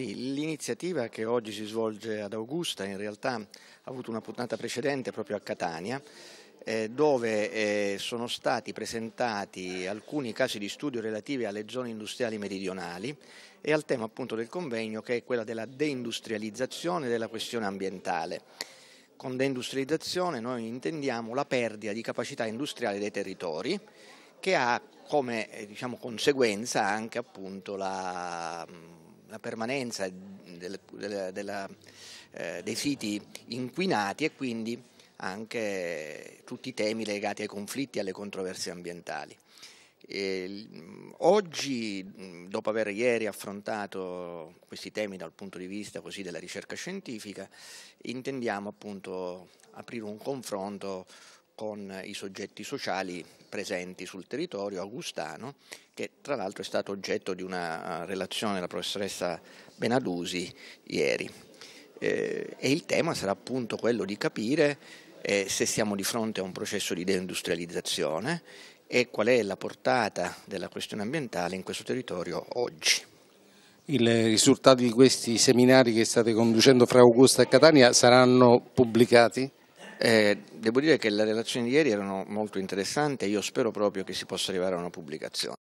Sì, l'iniziativa che oggi si svolge ad Augusta in realtà ha avuto una puntata precedente proprio a Catania eh, dove eh, sono stati presentati alcuni casi di studio relativi alle zone industriali meridionali e al tema appunto del convegno che è quella della deindustrializzazione della questione ambientale. Con deindustrializzazione noi intendiamo la perdita di capacità industriale dei territori che ha come eh, diciamo, conseguenza anche appunto la la permanenza del, della, della, eh, dei siti inquinati e quindi anche tutti i temi legati ai conflitti e alle controversie ambientali. E mm, oggi, mm, dopo aver ieri affrontato questi temi dal punto di vista della ricerca scientifica, intendiamo appunto aprire un confronto con i soggetti sociali presenti sul territorio augustano, che tra l'altro è stato oggetto di una eh, relazione della professoressa Benadusi ieri. Eh, e il tema sarà appunto quello di capire eh, se siamo di fronte a un processo di deindustrializzazione e qual è la portata della questione ambientale in questo territorio oggi. I risultati di questi seminari che state conducendo fra Augusta e Catania saranno pubblicati? Eh, devo dire che le relazioni di ieri erano molto interessanti e io spero proprio che si possa arrivare a una pubblicazione.